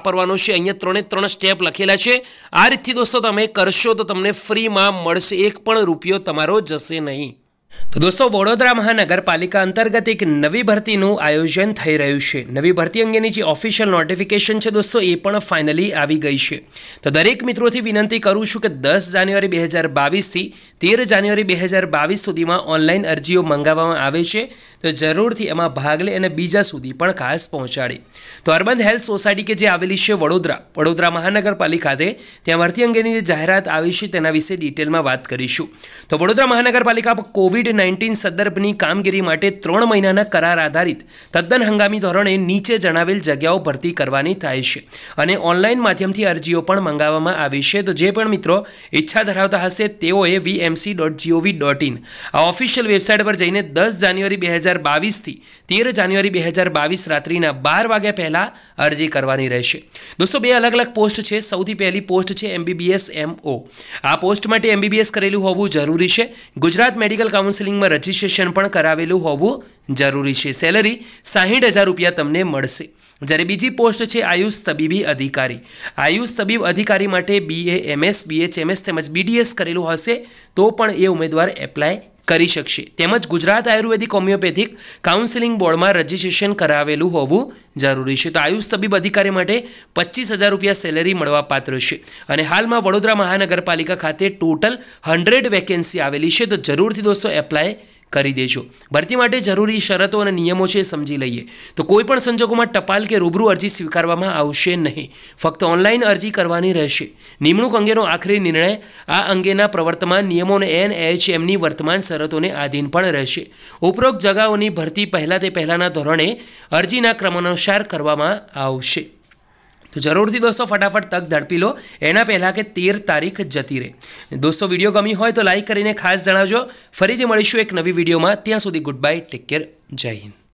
વાપરવાનો છે અહીંયા ત્રણે ત્રણ સ્ટેપ લખેલા છે આ રીતથી દોસ્તો તમે કરશો તો તમને ફ્રીમાં મળશે એક પણ રૂપિયો તમારો જશે નહીં તો દોસ્તો વડોદરા મહાનગરપાલિકા અંતર્ગત એક નવી ભરતીનું આયોજન થઈ રહ્યું છે નવી ભરતી અંગેની જે ઓફિશિયલ નોટિફિકેશન છે દોસ્તો એ પણ ફાઇનલી આવી ગઈ છે તો દરેક મિત્રોથી વિનંતી કરું છું કે દસ જાન્યુઆરી બે હજાર બાવીસથી તેર જાન્યુઆરી બે હજાર બાવીસ સુધીમાં ઓનલાઈન અરજીઓ મંગાવવામાં આવે છે તો જરૂરથી એમાં ભાગ લે અને બીજા સુધી પણ ખાસ પહોંચાડે તો અર્બન હેલ્થ સોસાયટી કે જે આવેલી છે વડોદરા વડોદરા મહાનગરપાલિકા ખાતે ત્યાં ભરતી અંગેની જે જાહેરાત આવી છે તેના વિશે ડિટેલમાં વાત કરીશું તો વડોદરા મહાનગરપાલિકા કોવિડ નાઇન્ટીન સંદર્ભની કામગીરી માટે ત્રણ મહિનાના કરાર આધારિત તદ્દન હંગામી ધોરણે નીચે જણાવેલ જગ્યાઓ ભરતી કરવાની થાય છે અને ઓનલાઈન માધ્યમથી અરજીઓ પણ મંગાવવામાં આવી છે તો જે પણ મિત્રો ઈચ્છા ધરાવતા હશે તેઓએ VMC dot GOV dot in આ ઓફિશિયલ વેબસાઇટ પર જઈને દસ જાન્યુઆરી બે હજાર હજાર બાવીસથી તેર જાન્યુઆરી બે હજાર બાવીસ રાત્રિના બાર વાગ્યા પહેલાં અરજી કરવાની રહેશે દોસ્તો બે અલગ અલગ પોસ્ટ છે સૌથી પહેલી પોસ્ટ છે એમબીબીએસ એમઓ આ પોસ્ટ માટે એમબીબીએસ કરેલું હોવું જરૂરી છે ગુજરાત મેડિકલ કાઉન્સિલિંગમાં રજિસ્ટ્રેશન પણ કરાવેલું હોવું જરૂરી છે સેલરી સાહીઠ હજાર રૂપિયા તમને મળશે જ્યારે બીજી પોસ્ટ છે આયુષ તબીબી અધિકારી આયુષ તબીબ અધિકારી માટે બી એ એમએસ એમએસ તેમજ બીડીએસ કરેલું હશે તો પણ એ ઉમેદવાર એપ્લાય કરી શકશે તેમજ ગુજરાત આયુર્વેદિક હોમિયોપેથિક કાઉન્સિલિંગ બોર્ડમાં રજિસ્ટ્રેશન કરાવેલું હોવું જરૂરી છે તો આયુષ તબીબ અધિકારી માટે પચીસ હજાર રૂપિયા સેલેરી મળવાપાત્ર છે અને હાલમાં વડોદરા મહાનગરપાલિકા ખાતે ટોટલ હંડ્રેડ વેકેન્સી આવેલી છે તો જરૂરથી દોસ્તો એપ્લાય કરી દેજો ભરતી માટે જરૂરી શરતો અને નિયમો છે સમજી લઈએ તો કોઈપણ સંજોગોમાં ટપાલ કે રૂબરૂ અરજી સ્વીકારવામાં આવશે નહીં ફક્ત ઓનલાઈન અરજી કરવાની રહેશે નિમણૂક અંગેનો આખરી નિર્ણય આ અંગેના પ્રવર્તમાન નિયમો અને એન એચ એમની વર્તમાન શરતોને આધીન પણ રહેશે ઉપરોક્ત જગાઓની ભરતી પહેલાં તે પહેલાંના ધોરણે અરજીના ક્રમાનુસાર કરવામાં આવશે તો જરૂરથી દોસ્તો ફટાફટ તક ઝડપી લો એના પહેલાં કે તેર તારીખ જતી રહે દોસ્તો વિડીયો ગમી હોય તો લાઇક કરીને ખાસ જણાવજો ફરીથી મળીશું એક નવી વિડીયોમાં ત્યાં સુધી ગુડ બાય ટેક કેર જય હિન્દ